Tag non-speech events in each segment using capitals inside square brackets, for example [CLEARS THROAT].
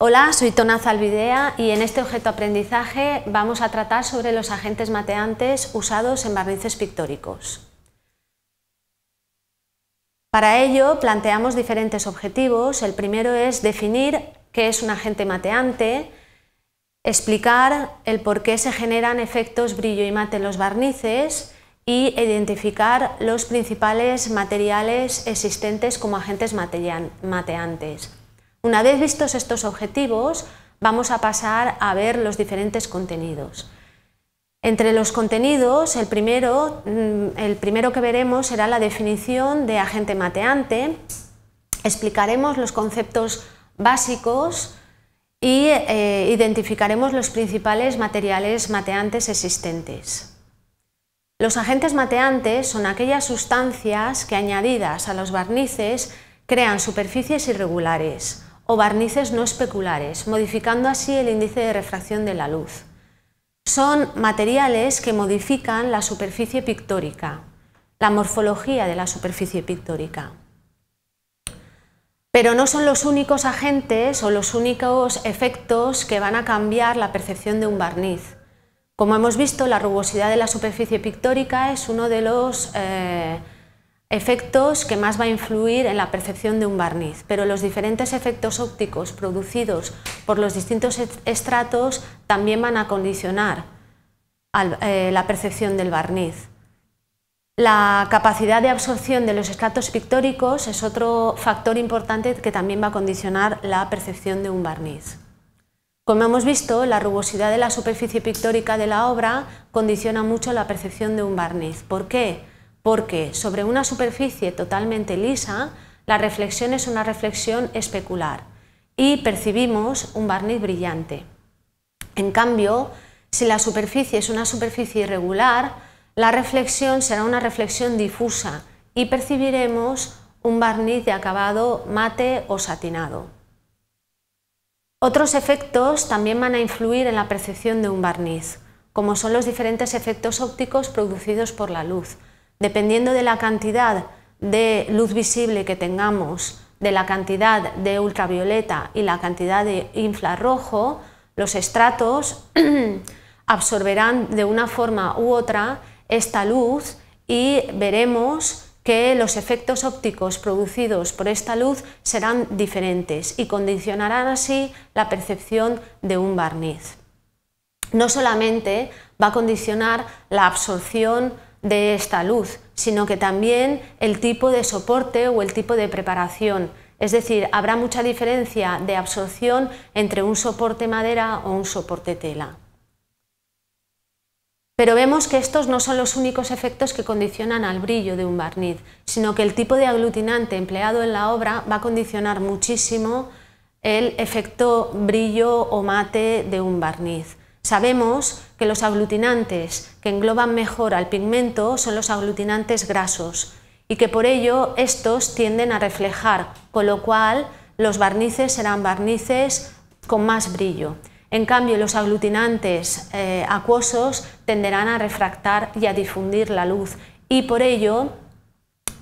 Hola, soy Tona Alvidea y en este objeto aprendizaje vamos a tratar sobre los agentes mateantes usados en barnices pictóricos. Para ello planteamos diferentes objetivos. El primero es definir qué es un agente mateante, explicar el por qué se generan efectos brillo y mate en los barnices y identificar los principales materiales existentes como agentes mateantes. Una vez vistos estos objetivos, vamos a pasar a ver los diferentes contenidos. Entre los contenidos, el primero, mm, que veremos será la definición de agente mateante. Explicaremos los conceptos básicos y eh, identificaremos los principales materiales mateantes existentes. Los agentes mateantes son aquellas sustancias que añadidas a los barnices crean superficies irregulares, o barnices no especulares, modificando así el índice de refracción de la luz. Son materiales que modifican la superficie pictórica, la morfología de la superficie pictórica. Pero no son los únicos agentes o los únicos efectos que van a cambiar la percepción de un barniz. Como hemos visto, la rugosidad de la superficie pictórica es uno de los eh, efectos que más va a influir en la percepción de un barniz, pero los diferentes efectos ópticos producidos por los distintos estratos también van a condicionar eh, la percepción del barniz. La capacidad de absorción de los estratos pictóricos es otro factor importante que también va a condicionar la percepción de un barniz. Como hemos visto, la rugosidad de la superficie pictórica de la obra condiciona mucho la percepción de un barniz. ¿Por qué? porque sobre una superficie totalmente lisa, la reflexión es una reflexión especular y percibimos un barniz brillante. En cambio, si la superficie es una superficie irregular, la reflexión será una reflexión difusa y percibiremos un barniz de acabado mate o satinado. Otros efectos también van a influir en la percepción de un barniz, como son los diferentes efectos ópticos producidos por la luz, dependiendo de la cantidad de luz visible que tengamos, de la cantidad de ultravioleta y la cantidad de infrarrojo, los estratos [CLEARS THROAT] absorberán de una forma u otra esta luz y veremos que los efectos ópticos producidos por esta luz serán diferentes y condicionarán así la percepción de un barniz. No solamente va a condicionar la absorción de esta luz, sino que también el tipo de soporte o el tipo de preparación. Es decir, habrá mucha diferencia de absorción entre un soporte madera o un soporte tela. Pero vemos que estos no son los únicos efectos que condicionan al brillo de un barniz, sino que el tipo de aglutinante empleado en la obra va a condicionar muchísimo el efecto brillo o mate de un barniz. Sabemos que los aglutinantes que engloban mejor al pigmento son los aglutinantes grasos y que por ello estos tienden a reflejar, con lo cual los barnices serán barnices con más brillo. En cambio, los aglutinantes eh, acuosos tenderán a refractar y a difundir la luz y por ello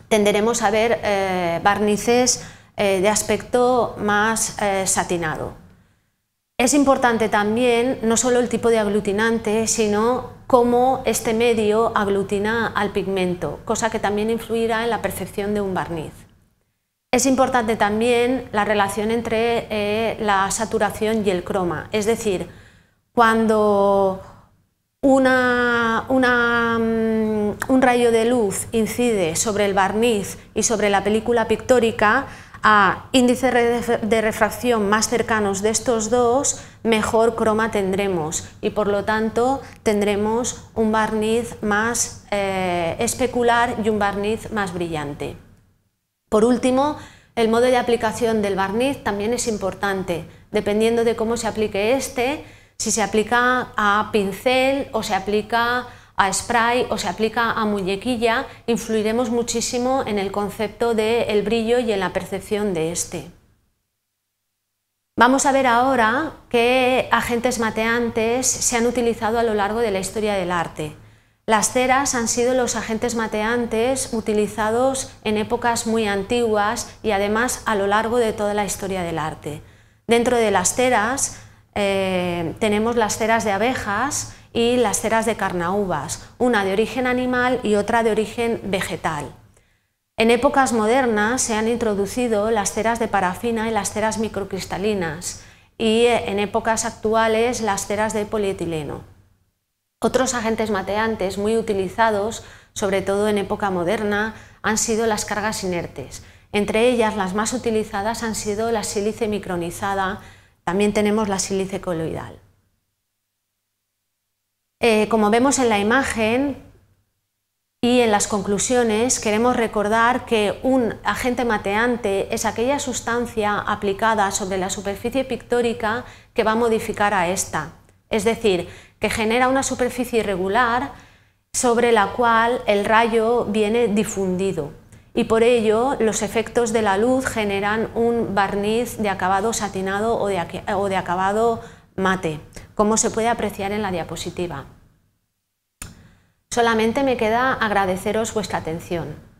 tenderemos a ver eh, barnices eh, de aspecto más satinado. Es importante también no solo el tipo de aglutinante, sino cómo este medio aglutina al pigmento, cosa que también influirá en la percepción de un barniz. Es importante también la relación entre eh, la saturación y el croma, es decir, cuando una, mm, un rayo de luz incide sobre el barniz y sobre la película pictórica, a índice de refracción más cercanos de estos dos, mejor croma tendremos y por lo tanto tendremos un barniz más eh, especular y un barniz más brillante. Por último, el modo de aplicación del barniz también es importante, dependiendo de cómo se aplique este, si se aplica a pincel o se aplica a spray o se aplica a muñequilla, influiremos muchísimo en el concepto del el brillo y en la percepción de este. Vamos a ver ahora qué agentes mateantes se han utilizado a lo largo de la historia del arte. Las ceras han sido los agentes mateantes utilizados en épocas muy antiguas y además a lo largo de toda la historia del arte. Dentro de las ceras eh, tenemos las ceras de abejas y las ceras de carnaúbas, una de origen animal y otra de origen vegetal. En épocas modernas se han introducido las ceras de parafina y las ceras microcristalinas y en épocas actuales las ceras de polietileno. Otros agentes mateantes muy utilizados, sobre todo en época moderna, han sido las cargas inertes. Entre ellas las más utilizadas han sido la sílice micronizada, también tenemos la sílice coloidal. Eh, como vemos en la imagen y en las conclusiones, queremos recordar que un agente mateante es aquella sustancia aplicada sobre la superficie pictórica que va a modificar a esta, es decir, que genera una superficie irregular sobre la cual el rayo viene difundido y por ello los efectos de la luz generan un barniz de acabado satinado o de acabado mate como se puede apreciar en la diapositiva. Solamente me queda agradeceros vuestra atención.